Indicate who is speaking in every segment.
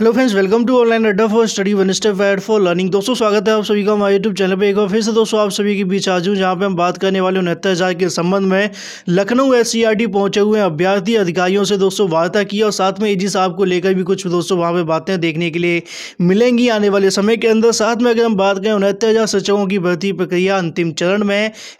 Speaker 1: hello friends welcome to online Adda for study one step ahead for learning दोस्तों स्वागत है आप सभी का हमारे यूट्यूब चैनल पे एक बार फिर से दोस्तों आप सभी के बीच आज हूँ जहाँ पे हम बात करने वाले उनहत्तर हज़ार के संबंध में Lucknow S C R T हुए अभ्यर्थी अधिकारियों से दोस्तों वार्ता की और साथ में ए जी साहब को लेकर भी कुछ दोस्तों वहाँ पर बातें देखने के लिए मिलेंगी आने वाले समय के अंदर साथ में अगर हम बात करें उनहत्तर हज़ार की भर्ती प्रक्रिया अंतिम चरण में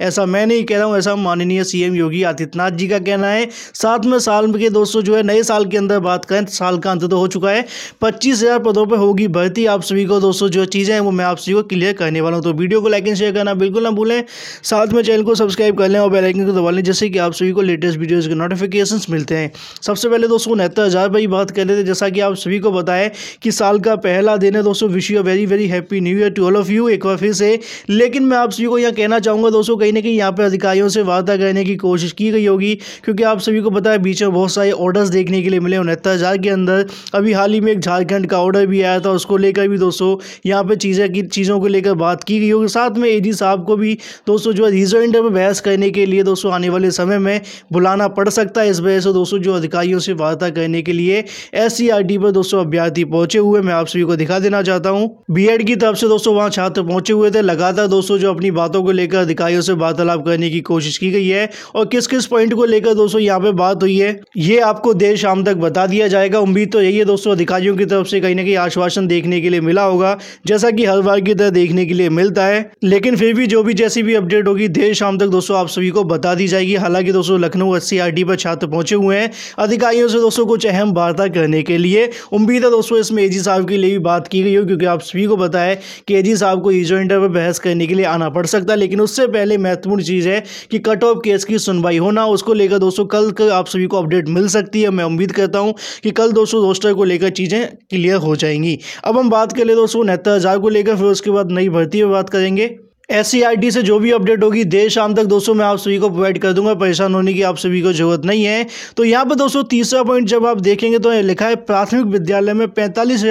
Speaker 1: ऐसा मैं नहीं कह रहा हूँ ऐसा माननीय सी एम योगी आदित्यनाथ जी का कहना है साथ में साल के दोस्तों जो है नए साल के अंदर बात करें साल का अंत तो हो चुका है पच्चीस हज़ार पदों पर होगी भर्ती आप सभी को दोस्तों जो चीज़ें हैं वो मैं आप सभी को क्लियर करने वाला हूँ तो वीडियो को लाइक एंड शेयर करना बिल्कुल ना भूलें साथ में चैनल को सब्सक्राइब कर लें और बेलाइकन को दबा लें जैसे कि आप सभी को लेटेस्ट वीडियोज़ के नोटिफिकेशन मिलते हैं सबसे पहले दोस्तों उनहत्तर हज़ार पर ही बात कर लेते हैं जैसा कि आप सभी को बताएं कि साल का पहला दिन है दोस्तों wish you very very happy new year to all of you एक बार फिर से लेकिन मैं आप सभी को यह कहना चाहूँगा दोस्तों कहीं ना कहीं यहाँ पर अधिकारियों से वार्ता करने की कोशिश की गई होगी क्योंकि आप सभी को बताया बीच में बहुत सारे ऑर्डर्स देखने के लिए मिले उनहत्तर के अंदर अभी हाल ही में एक झारखंड का ऑर्डर भी आया था उसको लेकर भी दोस्तों यहाँ पर चीज़ें की चीज़ों को लेकर बात की गई होगी साथ में ए साहब को भी दोस्तों जो है रिजल्ट पर बहस करने के लिए दोस्तों आने वाले समय में बुलाना पड़ सकता है इस वजह से दोस्तों जो अधिकारियों से वार्ता करने के लिए एस पर दोस्तों अभ्यर्थी पहुंचे हुए मैं आप सभी को दिखा देना चाहता हूँ बी की तरफ से दोस्तों वहाँ छात्र पहुंचे हुए थे लगातार दोस्तों जो अपनी बातों को लेकर अधिकारियों से वार्तालाप करने की कोशिश की गई है और किस किस पॉइंट को लेकर दोस्तों यहाँ पे बात हुई है ये आपको देर शाम तक बता दिया जाएगा उम्मीद तो यही है दोस्तों अधिकारियों की तरफ से कहीं ना कहीं आश्वासन देखने के लिए मिला होगा जैसा कि हर बार की तरह देखने के लिए मिलता है लेकिन फिर भी जो भी जैसी भी अपडेट होगी देर शाम तक दोस्तों आप सभी को बता दी जाएगी हालांकि दोस्तों लखनऊ एस पर छात्र पहुंचे हुए हैं अधिकारियों से दोस्तों कुछ अहम वार्ता करने के लिए उम्मीद है दोस्तों इसमें एजी साहब के लिए भी बात की गई हो क्योंकि आप सभी को पता है कि एजी साहब को ईजो इंटर पर बहस करने के लिए आना पड़ सकता है लेकिन उससे पहले महत्वपूर्ण चीज़ है कि कट ऑफ केस की सुनवाई होना उसको लेकर दोस्तों कल आप सभी को अपडेट मिल सकती है मैं उम्मीद करता हूँ कि कल दोस्तों रोस्टर को लेकर चीज़ें क्लियर हो जाएंगी अब हम बात कर ले दोस्तों नेता हज़ार को लेकर फिर उसके बाद नई भर्ती पर बात करेंगे एस e से जो भी अपडेट होगी देर शाम तक दोस्तों मैं आप सभी को प्रोवाइड कर दूंगा परेशान होने की आप सभी को जरूरत नहीं है तो यहाँ पर दोस्तों तीसरा पॉइंट जब आप देखेंगे तो लिखा है प्राथमिक विद्यालय में पैंतालीस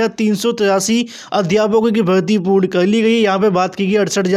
Speaker 1: अध्यापकों की भर्ती पूर्ण कर ली गई यहाँ पर बात की गई अड़सठ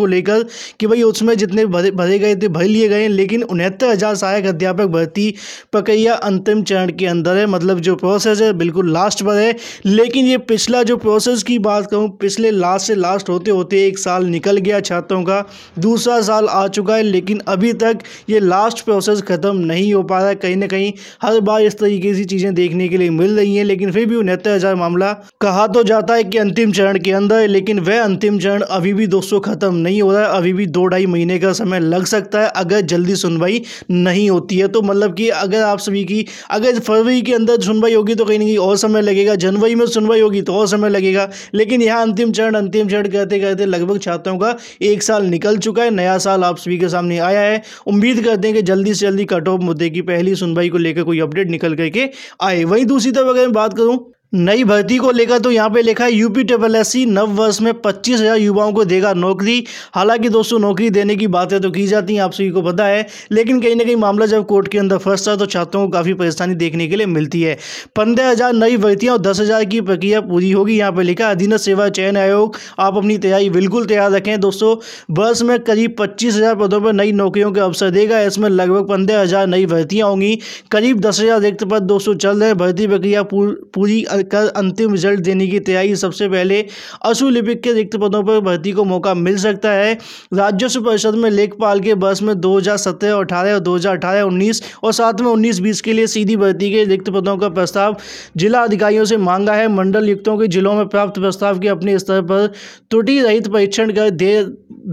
Speaker 1: को लेकर कि भाई उसमें जितने भरे भरे गए थे भर लिए गए लेकिन उनहत्तर सहायक अध्यापक भर्ती प्रक्रिया अंतिम चरण के अंदर है मतलब जो प्रोसेस है बिल्कुल लास्ट पर है लेकिन ये पिछला जो प्रोसेस की बात करूँ पिछले लास्ट से लास्ट होते होते एक साल निकल गया है छात्रों का दूसरा साल आ चुका है लेकिन अभी तक ये लास्ट प्रोसेस ख़त्म नहीं हो पा रहा है कहीं ना कहीं हर बार इस तरीके से चीज़ें देखने के लिए मिल रही हैं लेकिन फिर भी उनहत्तर हज़ार मामला कहा तो जाता है कि अंतिम चरण के अंदर लेकिन वह अंतिम चरण अभी भी दोस्तों ख़त्म नहीं हो रहा है अभी भी दो ढाई महीने का समय लग सकता है अगर जल्दी सुनवाई नहीं होती है तो मतलब कि अगर आप सभी की अगर फरवरी के अंदर सुनवाई होगी तो कहीं ना कहीं और समय लगेगा जनवरी में सुनवाई होगी तो और समय लगेगा लेकिन यहाँ अंतिम चरण अंतिम चरण कहते कहते लगभग छात्रों का एक साल निकल चुका है नया साल आप सभी के सामने आया है उम्मीद करते हैं कि जल्दी से जल्दी कट ऑफ मुद्दे की पहली सुनवाई को लेकर कोई अपडेट निकल करके आए वहीं दूसरी तरफ अगर मैं बात करूं नई भर्ती को लेकर तो यहाँ पे लिखा है यूपी टेबल एस सी नव वर्ष में पच्चीस हज़ार युवाओं को देगा नौकरी हालांकि दोस्तों नौकरी देने की बातें तो की जाती हैं आप सभी को पता है लेकिन कहीं ना कहीं मामला जब कोर्ट के अंदर फंसता है तो छात्रों को काफ़ी परेशानी देखने के लिए मिलती है पंद्रह हज़ार नई भर्तियाँ और दस हज़ार की प्रक्रिया पूरी होगी यहाँ पर लिखा अधीन सेवा चयन आयोग आप अपनी तैयारी बिल्कुल तैयार रखें दोस्तों वर्ष में करीब पच्चीस हज़ार पदों पर नई नौकरियों के अवसर देगा इसमें लगभग पंद्रह हज़ार नई भर्तियाँ होंगी करीब दस हज़ार रिक्त पद दोस्तों चल रहे भर्ती प्रक्रिया पूरी कर अंतिम रिजल्ट देने की तैयारी सबसे पहले अशु लिपिक के रिक्त पदों पर भर्ती को मौका मिल सकता है राजस्व परिषद में लेखपाल के बस में दो हज़ार सत्रह और अठारह और दो हज़ार अठारह उन्नीस और साथ में उन्नीस बीस के लिए सीधी भर्ती के रिक्त पदों का प्रस्ताव जिला अधिकारियों से मांगा है मंडल युक्तों के जिलों में प्राप्त प्रस्ताव के अपने स्तर पर त्रुटि रहित परीक्षण कर दे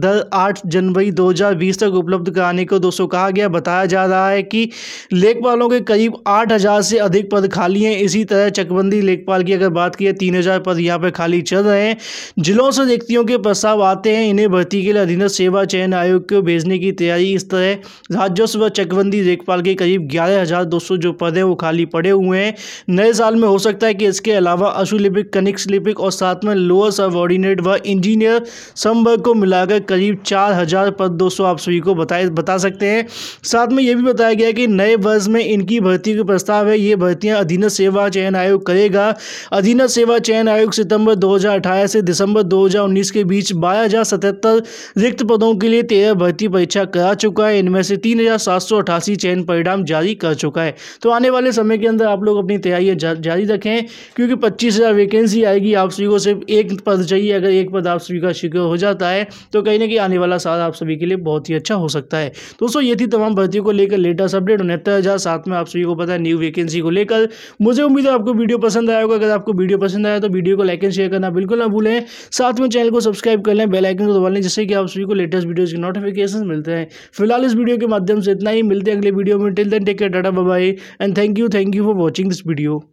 Speaker 1: दर आठ जनवरी 2020 तक उपलब्ध कराने को दोस्तों कहा गया बताया जा रहा है कि लेखपालों के करीब 8000 से अधिक पद खाली हैं इसी तरह चकबंदी लेख लेखपाल की अगर बात की है तीन हज़ार पद यहाँ पर खाली चल रहे हैं जिलों से व्यक्तियों के प्रस्ताव आते हैं इन्हें भर्ती के लिए अधीनस्थ सेवा चयन आयोग को भेजने की तैयारी इस तरह राज्योत्सव चकबंदी लेखपाल के करीब ग्यारह हज़ार दो सौ जो पद हैं वो खाली पड़े हुए हैं नए साल में हो सकता है कि इसके अलावा अशुलिपिक कनिक्स लिपिक और साथ में लोअर सब ऑर्डिनेट व इंजीनियर संवर्ग को मिलाकर करीब चार हज़ार पद दोस्तों आप सभी को बताए बता सकते हैं साथ में ये भी बताया गया कि नए वर्ष में इनकी भर्ती के प्रस्ताव है ये भर्तियां अधीन सेवा चयन आयोग करेगा गया अधीन सेवा चयन आयोग सितंबर 2018 से दिसंबर 2019 के बीच बारह हजार सतहत्तर रिक्त पदों के लिए तेरह भर्ती परीक्षा करा चुका है इनमें से तीन चयन परिणाम जारी कर चुका है तो आने वाले समय के अंदर आप लोग अपनी तैयारी जारी रखें क्योंकि पच्चीस वैकेंसी आएगी आप सभी को सिर्फ एक पद चाहिए अगर एक पद आप सभी का शिक्र हो जाता है तो कहीं ना कहीं आने वाला साल आप सभी के लिए बहुत ही अच्छा हो सकता है दोस्तों ये थी तमाम भर्तियों को लेकर लेटेस्ट अपडेट उनहत्तर हज़ार साथ में आप सभी को पता है न्यू वैकेंसी को लेकर मुझे उम्मीद है आपको वीडियो पसंद आया आया होगा अगर आपको वीडियो पसंद आया तो वीडियो को लाइक एंड शेयर करना बिल्कुल ना भूलें साथ में चैनल को सब्सक्राइब कर लें बेलाइकन को दबा लें जिससे कि आप सभी को लेटेस्ट वीडियोज़ की नोटिफिकेशन मिलते हैं फिलहाल इस वीडियो के माध्यम से इतना ही मिलते हैं अगले वीडियो में till then take care tata bye and thank you thank you for watching this video